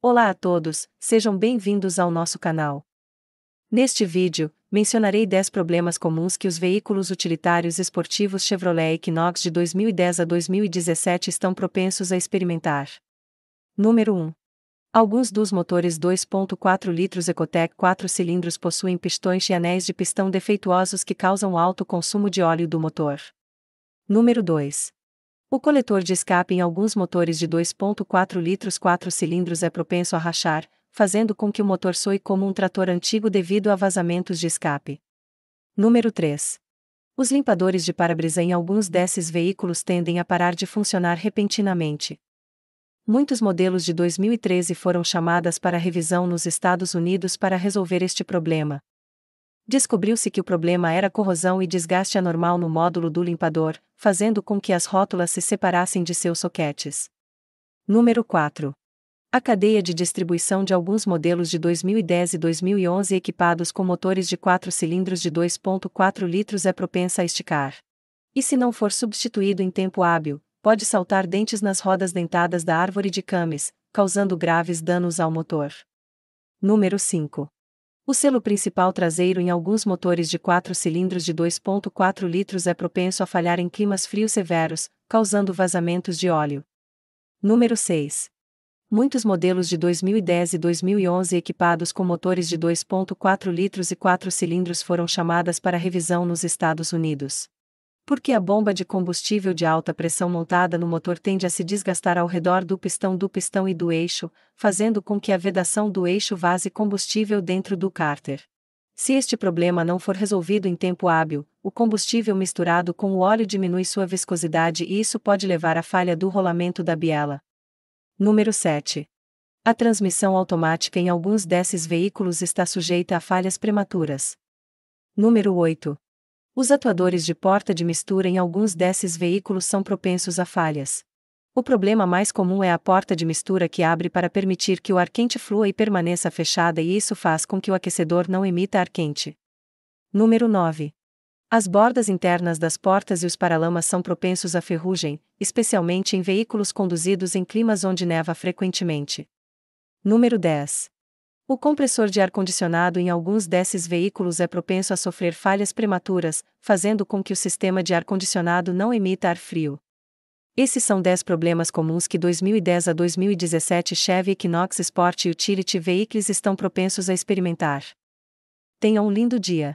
Olá a todos, sejam bem-vindos ao nosso canal. Neste vídeo, mencionarei 10 problemas comuns que os veículos utilitários esportivos Chevrolet Equinox de 2010 a 2017 estão propensos a experimentar. Número 1. Alguns dos motores 2.4 litros Ecotec 4 cilindros possuem pistões e anéis de pistão defeituosos que causam alto consumo de óleo do motor. Número 2. O coletor de escape em alguns motores de 2.4 litros 4 cilindros é propenso a rachar, fazendo com que o motor soe como um trator antigo devido a vazamentos de escape. Número 3. Os limpadores de para-brisa em alguns desses veículos tendem a parar de funcionar repentinamente. Muitos modelos de 2013 foram chamadas para revisão nos Estados Unidos para resolver este problema, descobriu-se que o problema era corrosão e desgaste anormal no módulo do limpador, fazendo com que as rótulas se separassem de seus soquetes. Número 4. A cadeia de distribuição de alguns modelos de 2010 e 2011 equipados com motores de 4 cilindros de 2.4 litros é propensa a esticar. E se não for substituído em tempo hábil, pode saltar dentes nas rodas dentadas da árvore de cames, causando graves danos ao motor. Número 5. O selo principal traseiro em alguns motores de 4 cilindros de 2,4 litros é propenso a falhar em climas frios severos, causando vazamentos de óleo. Número 6. Muitos modelos de 2010 e 2011 equipados com motores de 2,4 litros e 4 cilindros foram chamadas para revisão nos Estados Unidos porque a bomba de combustível de alta pressão montada no motor tende a se desgastar ao redor do pistão do pistão e do eixo, fazendo com que a vedação do eixo vaze combustível dentro do cárter. Se este problema não for resolvido em tempo hábil, o combustível misturado com o óleo diminui sua viscosidade e isso pode levar à falha do rolamento da biela. Número 7. A transmissão automática em alguns desses veículos está sujeita a falhas prematuras. Número 8. Os atuadores de porta de mistura em alguns desses veículos são propensos a falhas. O problema mais comum é a porta de mistura que abre para permitir que o ar quente flua e permaneça fechada, e isso faz com que o aquecedor não emita ar quente. Número 9. As bordas internas das portas e os paralamas são propensos à ferrugem, especialmente em veículos conduzidos em climas onde neva frequentemente. Número 10. O compressor de ar-condicionado em alguns desses veículos é propenso a sofrer falhas prematuras, fazendo com que o sistema de ar-condicionado não emita ar frio. Esses são 10 problemas comuns que 2010 a 2017 Chevy Equinox Sport e Utility Vehicles estão propensos a experimentar. Tenha um lindo dia!